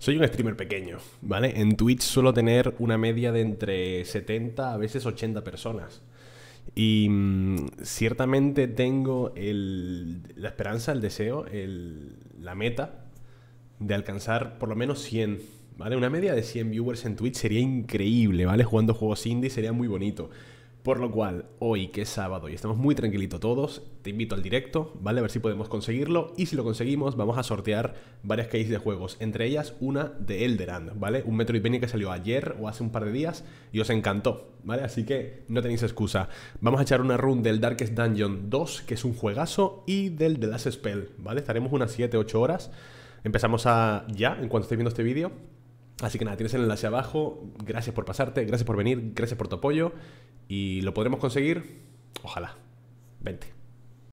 Soy un streamer pequeño, ¿vale? En Twitch suelo tener una media de entre 70 a veces 80 personas. Y mm, ciertamente tengo el, la esperanza, el deseo, el, la meta de alcanzar por lo menos 100, ¿vale? Una media de 100 viewers en Twitch sería increíble, ¿vale? Jugando juegos indie sería muy bonito. Por lo cual, hoy que es sábado y estamos muy tranquilitos todos, te invito al directo, ¿vale? A ver si podemos conseguirlo. Y si lo conseguimos, vamos a sortear varias cases de juegos, entre ellas una de Elderand, ¿vale? Un Metroidvania que salió ayer o hace un par de días y os encantó, ¿vale? Así que no tenéis excusa. Vamos a echar una run del Darkest Dungeon 2, que es un juegazo, y del The Last Spell, ¿vale? Estaremos unas 7-8 horas. Empezamos a ya, en cuanto estéis viendo este vídeo. Así que nada, tienes el enlace abajo. Gracias por pasarte, gracias por venir, gracias por tu apoyo. ¿Y lo podremos conseguir? Ojalá. Vente.